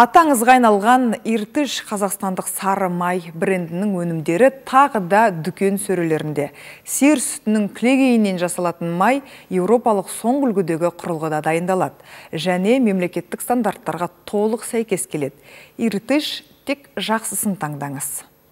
Атаңызға айналған Иртыш қазақстандық сары май брендінің өнімдері тағы да дүкен сөрелерінде. Сер сүтінің клегейінен жасалатын май еуропалық соңғы үлгідегі құрылғыда дайындалады және мемлекеттік стандарттарға толық сәйкес келеді. Иртыш тек жақсысын таңдаңыз.